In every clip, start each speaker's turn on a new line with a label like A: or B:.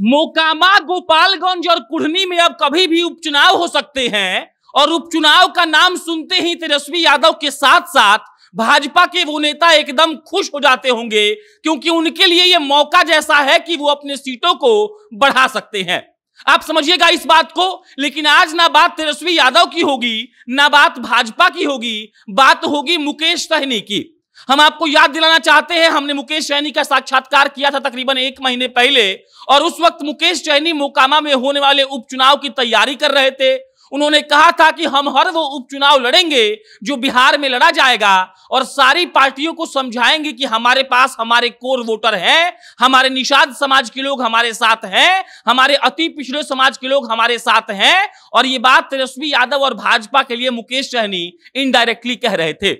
A: मोकामा गोपालगंज और कुढ़नी में अब कभी भी उपचुनाव हो सकते हैं और उपचुनाव का नाम सुनते ही तेजस्वी यादव के साथ साथ भाजपा के वो नेता एकदम खुश हो जाते होंगे क्योंकि उनके लिए ये मौका जैसा है कि वो अपने सीटों को बढ़ा सकते हैं आप समझिएगा इस बात को लेकिन आज ना बात तेजस्वी यादव की होगी ना बात भाजपा की होगी बात होगी मुकेश सहनी की हम आपको याद दिलाना चाहते हैं हमने मुकेश सैनी का साक्षात्कार किया था तकरीबन एक महीने पहले और उस वक्त मुकेश सैनी मोकामा में होने वाले उपचुनाव की तैयारी कर रहे थे उन्होंने कहा था कि हम हर वो उपचुनाव लड़ेंगे जो बिहार में लड़ा जाएगा और सारी पार्टियों को समझाएंगे कि हमारे पास हमारे कोर वोटर हैं हमारे निषाद समाज के लोग हमारे साथ हैं हमारे अति पिछड़े समाज के लोग हमारे साथ हैं और ये बात तेजस्वी यादव और भाजपा के लिए मुकेश सहनी इनडायरेक्टली कह रहे थे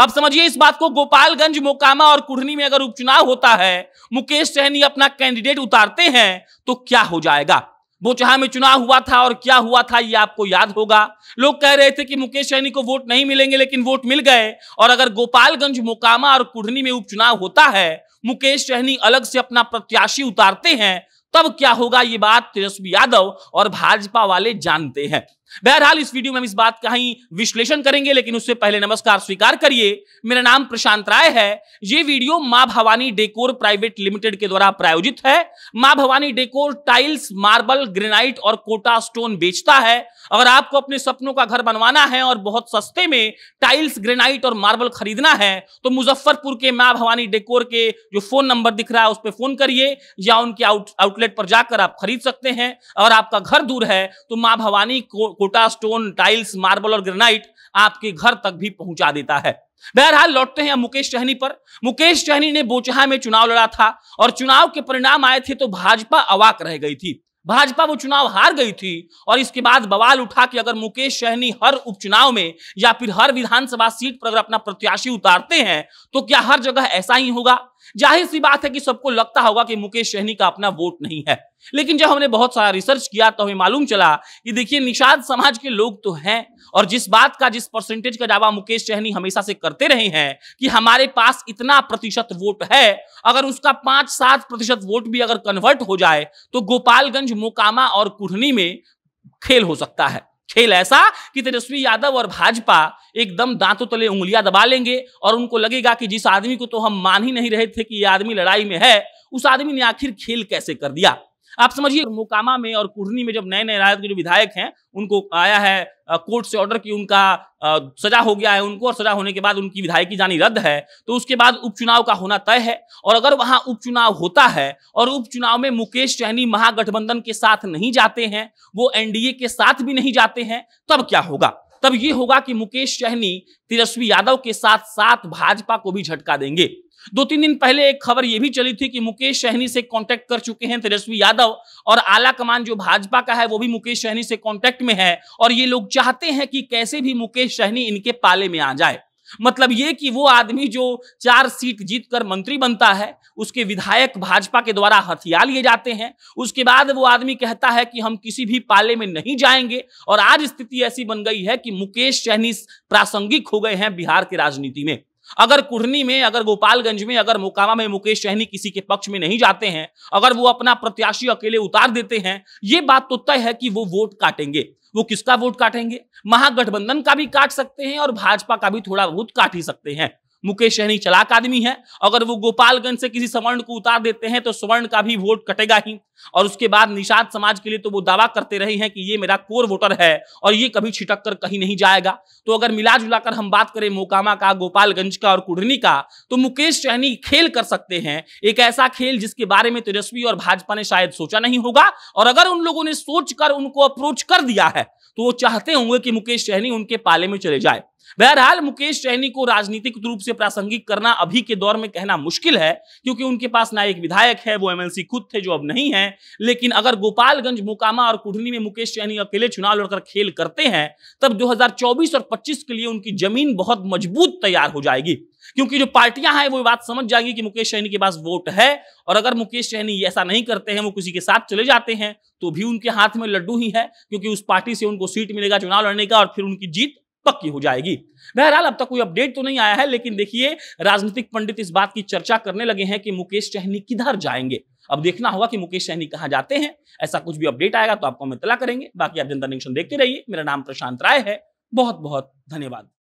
A: अब समझिए इस बात को गोपालगंज मोकामा और कुढ़नी में अगर उपचुनाव होता है मुकेश सहनी अपना कैंडिडेट उतारते हैं तो क्या हो जाएगा बोचहा में चुनाव हुआ था और क्या हुआ था ये आपको याद होगा लोग कह रहे थे कि मुकेश सहनी को वोट नहीं मिलेंगे लेकिन वोट मिल गए और अगर गोपालगंज मोकामा और कुढ़नी में उपचुनाव होता है मुकेश सहनी अलग से अपना प्रत्याशी उतारते हैं तब क्या होगा ये बात तेजस्वी यादव और भाजपा वाले जानते हैं बहरहाल इस वीडियो में हम इस बात का ही विश्लेषण करेंगे लेकिन उससे पहले नमस्कार स्वीकार करिए मेरा नाम प्रशांत राय है ये वीडियो मां भवानी डेकोर प्राइवेट लिमिटेड के द्वारा प्रायोजित है Maa Bhavani decor tiles marble granite और कोटा स्टोन बेचता है अगर आपको अपने सपनों का घर बनवाना है और बहुत सस्ते में टाइल्स ग्रेनाइट और मार्बल खरीदना है तो मुजफ्फरपुर के मां भवानी डेकोर के जो फोन नंबर दिख रहा है उस पर फोन करिए या उनके आउट, आउटलेट पर जाकर आप खरीद सकते हैं अगर आपका घर दूर है तो मां भवानी को कोटा स्टोन टाइल्स मार्बल और ग्रेनाइट आपके घर तक भी पहुंचा देता है बहरहाल लौटते हैं मुकेश चहनी पर मुकेश चहनी ने बोचहा में चुनाव लड़ा था और चुनाव के परिणाम आए थे तो भाजपा अवाक रह गई थी भाजपा वो चुनाव हार गई थी और इसके बाद बवाल उठा कि अगर मुकेश सहनी हर उपचुनाव में या फिर हर विधानसभा सीट पर अगर अपना प्रत्याशी उतारते हैं तो क्या हर जगह ऐसा ही होगा जाहिर सी बात है कि सबको लगता होगा कि मुकेश सहनी का अपना वोट नहीं है लेकिन जब हमने बहुत सारा रिसर्च किया तो हमें मालूम चला कि देखिए निषाद समाज के लोग तो हैं और जिस बात का जिस परसेंटेज का दावा मुकेश सहनी हमेशा से करते रहे हैं कि हमारे पास इतना प्रतिशत वोट है अगर उसका पांच सात प्रतिशत वोट भी अगर कन्वर्ट हो जाए तो गोपालगंज मोकामा और कुढ़नी में खेल हो सकता है खेल ऐसा कि तेजस्वी यादव और भाजपा एकदम दांतों तले उंगलियां दबा लेंगे और उनको लगेगा कि जिस आदमी को तो हम मान ही नहीं रहे थे कि ये आदमी लड़ाई में है उस आदमी ने आखिर खेल कैसे कर दिया आप समझिए मोकामा में और कुहनी में जब नए नए राजद के जो विधायक हैं उनको आया है कोर्ट से ऑर्डर की उनका सजा हो गया है उनको और सजा होने के बाद उनकी विधायकी जानी रद्द है तो उसके बाद उपचुनाव का होना तय है और अगर वहां उपचुनाव होता है और उपचुनाव में मुकेश चैनी महागठबंधन के साथ नहीं जाते हैं वो एनडीए के साथ भी नहीं जाते हैं तब क्या होगा तब ये होगा कि मुकेश सहनी तेजस्वी यादव के साथ साथ भाजपा को भी झटका देंगे दो तीन दिन पहले एक खबर यह भी चली थी कि मुकेश सहनी से कांटेक्ट कर चुके हैं तेजस्वी यादव और आला कमान जो भाजपा का है वो भी मुकेश सहनी से कांटेक्ट में है और ये लोग चाहते हैं कि कैसे भी मुकेश सहनी इनके पाले में आ जाए मतलब ये कि वो आदमी जो चार सीट जीतकर मंत्री बनता है उसके विधायक भाजपा के द्वारा हथियार लिए जाते हैं उसके बाद वो आदमी कहता है कि हम किसी भी पाले में नहीं जाएंगे और आज स्थिति ऐसी बन गई है कि मुकेश सहनी प्रासंगिक हो गए हैं बिहार की राजनीति में अगर कुढ़नी में अगर गोपालगंज में अगर मोकामा में मुकेश सहनी किसी के पक्ष में नहीं जाते हैं अगर वो अपना प्रत्याशी अकेले उतार देते हैं ये बात तो तय है कि वो वोट काटेंगे वो किसका वोट काटेंगे महागठबंधन का भी काट सकते हैं और भाजपा का भी थोड़ा बहुत काट ही सकते हैं मुकेश सहनी चलाक आदमी है अगर वो गोपालगंज से किसी सवर्ण को उतार देते हैं तो स्वर्ण का भी वोट कटेगा ही और उसके बाद निषाद समाज के लिए तो वो दावा करते रहे हैं कि ये मेरा कोर वोटर है और ये कभी छिटक कर कहीं नहीं जाएगा तो अगर मिला जुलाकर हम बात करें मोकामा का गोपालगंज का और कुडनी का तो मुकेश सहनी खेल कर सकते हैं एक ऐसा खेल जिसके बारे में तेजस्वी और भाजपा ने शायद सोचा नहीं होगा और अगर उन लोगों ने सोचकर उनको अप्रोच कर दिया है तो वो चाहते होंगे कि मुकेश सहनी उनके पाले में चले जाए बहरहाल मुकेश सहनी को राजनीतिक रूप से प्रासंगिक करना अभी के दौर में कहना मुश्किल है क्योंकि उनके पास ना एक विधायक है वो एमएलसी खुद थे जो अब नहीं है लेकिन अगर गोपालगंज मोकामा और कुढ़नी में मुकेश सहनी अकेले चुनाव लड़कर खेल करते हैं तब 2024 और 25 के लिए उनकी जमीन बहुत मजबूत तैयार हो जाएगी क्योंकि जो पार्टियां हैं वो बात समझ जाएगी कि मुकेश सहनी के पास वोट है और अगर मुकेश सहनी ऐसा नहीं करते हैं वो किसी के साथ चले जाते हैं तो भी उनके हाथ में लड्डू ही है क्योंकि उस पार्टी से उनको सीट मिलेगा चुनाव लड़ने का और फिर उनकी जीत पक्की हो जाएगी बहरहाल अब तक कोई अपडेट तो नहीं आया है लेकिन देखिए राजनीतिक पंडित इस बात की चर्चा करने लगे हैं कि मुकेश सहनी किधर जाएंगे अब देखना होगा कि मुकेश सहनी कहाँ जाते हैं ऐसा कुछ भी अपडेट आएगा तो आपको हम इतला करेंगे बाकी आप जनता निरीक्षण देखते रहिए मेरा नाम प्रशांत राय है बहुत बहुत धन्यवाद